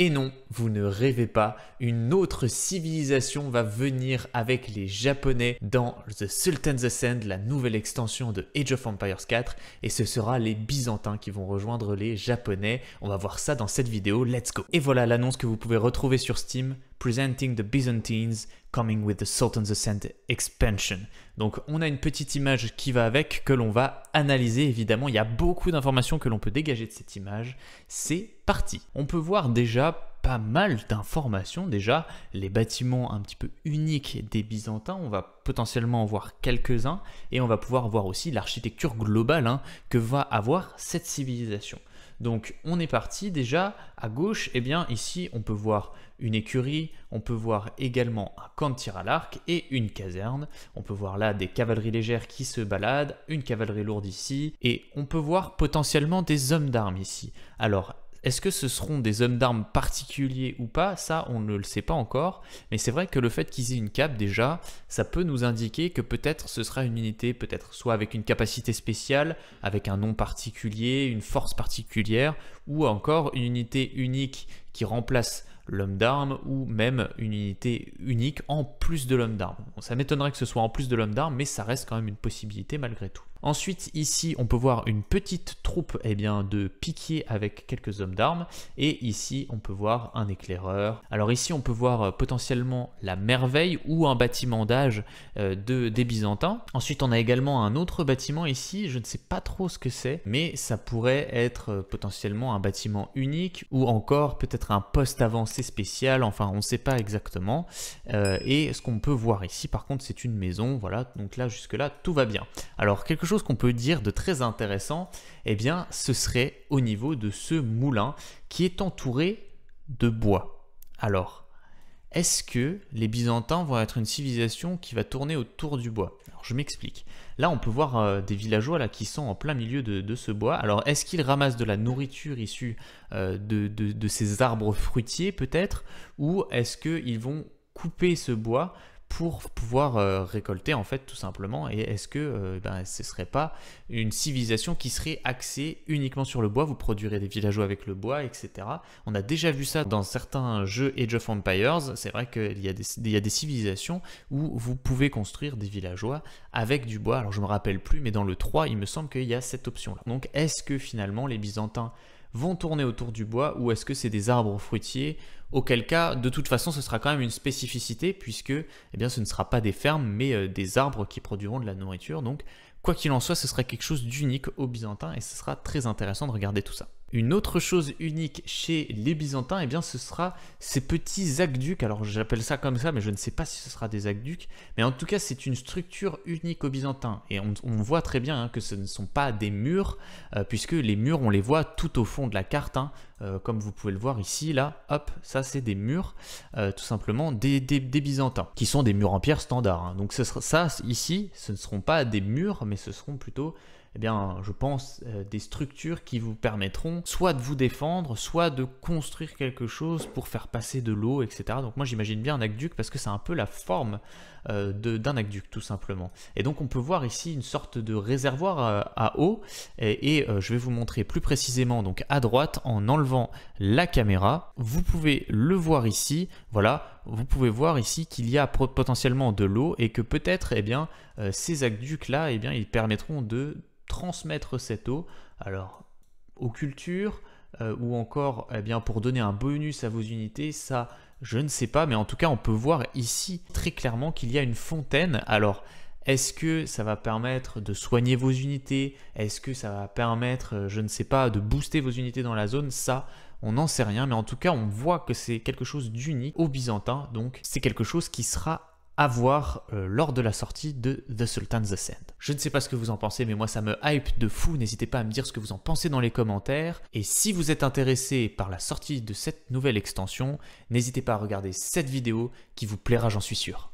Et non, vous ne rêvez pas, une autre civilisation va venir avec les Japonais dans The Sultan's Ascend, la nouvelle extension de Age of Empires 4, et ce sera les Byzantins qui vont rejoindre les Japonais. On va voir ça dans cette vidéo, let's go Et voilà l'annonce que vous pouvez retrouver sur Steam, Presenting the Byzantines, coming with the Sultan's Ascent expansion. Donc on a une petite image qui va avec, que l'on va analyser évidemment. Il y a beaucoup d'informations que l'on peut dégager de cette image. C'est parti. On peut voir déjà pas mal d'informations déjà, les bâtiments un petit peu uniques des Byzantins, on va potentiellement en voir quelques-uns, et on va pouvoir voir aussi l'architecture globale hein, que va avoir cette civilisation. Donc on est parti déjà à gauche, et eh bien ici on peut voir une écurie, on peut voir également un camp de tir à l'arc et une caserne. On peut voir là des cavaleries légères qui se baladent, une cavalerie lourde ici, et on peut voir potentiellement des hommes d'armes ici. Alors, est-ce que ce seront des hommes d'armes particuliers ou pas Ça, on ne le sait pas encore. Mais c'est vrai que le fait qu'ils aient une cape déjà, ça peut nous indiquer que peut-être ce sera une unité, peut-être soit avec une capacité spéciale, avec un nom particulier, une force particulière, ou encore une unité unique qui remplace l'homme d'arme ou même une unité unique en plus de l'homme d'arme. ça m'étonnerait que ce soit en plus de l'homme d'arme, mais ça reste quand même une possibilité malgré tout. Ensuite, ici, on peut voir une petite troupe eh bien, de piquiers avec quelques hommes d'armes. Et ici, on peut voir un éclaireur. Alors ici, on peut voir euh, potentiellement la merveille ou un bâtiment d'âge euh, de, des Byzantins. Ensuite, on a également un autre bâtiment ici. Je ne sais pas trop ce que c'est, mais ça pourrait être euh, potentiellement un bâtiment unique ou encore peut-être un poste avancé spécial. Enfin, on ne sait pas exactement. et ce qu'on peut voir ici, par contre, c'est une maison. Voilà, donc là, jusque-là, tout va bien. Alors, quelque chose qu'on peut dire de très intéressant, eh bien, ce serait au niveau de ce moulin qui est entouré de bois. Alors, est-ce que les Byzantins vont être une civilisation qui va tourner autour du bois je m'explique. Là, on peut voir euh, des villageois là, qui sont en plein milieu de, ce bois. Alors, est-ce qu'ils ramassent de la nourriture issue euh, de ces arbres fruitiers, peut-être Ou est-ce qu'ils vont couper ce bois pour pouvoir euh, récolter en fait tout simplement et est-ce que euh, ben, ce ne serait pas une civilisation qui serait axée uniquement sur le bois, vous produirez des villageois avec le bois, etc. On a déjà vu ça dans certains jeux Age of Empires, c'est vrai qu'il y, a y a des civilisations où vous pouvez construire des villageois avec du bois, alors je ne me rappelle plus mais dans le 3 il me semble qu'il y a cette option là. Donc est-ce que finalement les Byzantins vont tourner autour du bois ou est-ce que c'est des arbres fruitiers Auquel cas, de toute façon, ce sera quand même une spécificité puisque eh bien, ce ne sera pas des fermes mais euh, des arbres qui produiront de la nourriture. Donc, quoi qu'il en soit, ce sera quelque chose d'unique aux Byzantins et ce sera très intéressant de regarder tout ça. Une autre chose unique chez les Byzantins, et eh bien, ce sera ces petits aqueducs. Alors, j'appelle ça comme ça, mais je ne sais pas si ce sera des aqueducs. Mais en tout cas, c'est une structure unique aux Byzantins. Et on, voit très bien hein, que ce ne sont pas des murs, euh, puisque les murs, on les voit tout au fond de la carte. Hein. Euh, comme vous pouvez le voir ici, là, hop, ça, c'est des murs, euh, tout simplement, des, Byzantins, qui sont des murs en pierre standard. Hein. Donc, ça, ici, ce ne seront pas des murs, mais ce seront plutôt eh bien, je pense, euh, des structures qui vous permettront soit de vous défendre, soit de construire quelque chose pour faire passer de l'eau, etc. Donc moi j'imagine bien un aqueduc parce que c'est un peu la forme euh, d'un aqueduc tout simplement. Et donc on peut voir ici une sorte de réservoir euh, à, eau et, je vais vous montrer plus précisément donc à droite en enlevant la caméra. Vous pouvez le voir ici, voilà, vous pouvez voir ici qu'il y a potentiellement de l'eau et que peut-être eh bien, euh, ces aqueducs-là, eh bien, ils permettront de transmettre cette eau alors, aux cultures euh, ou encore eh bien, pour donner un bonus à vos unités, ça je ne sais pas, mais en tout cas on peut voir ici très clairement qu'il y a une fontaine. Alors, est-ce que ça va permettre de soigner vos unités Est-ce que ça va permettre, euh, je ne sais pas, de booster vos unités dans la zone Ça, on n'en sait rien, mais en tout cas on voit que c'est quelque chose d'unique aux Byzantins, donc c'est quelque chose qui sera à voir euh, lors de la sortie de The Sultan's Ascent. Je ne sais pas ce que vous en pensez, mais moi ça me hype de fou, n'hésitez pas à me dire ce que vous en pensez dans les commentaires, et si vous êtes intéressé par la sortie de cette nouvelle extension, n'hésitez pas à regarder cette vidéo qui vous plaira, j'en suis sûr.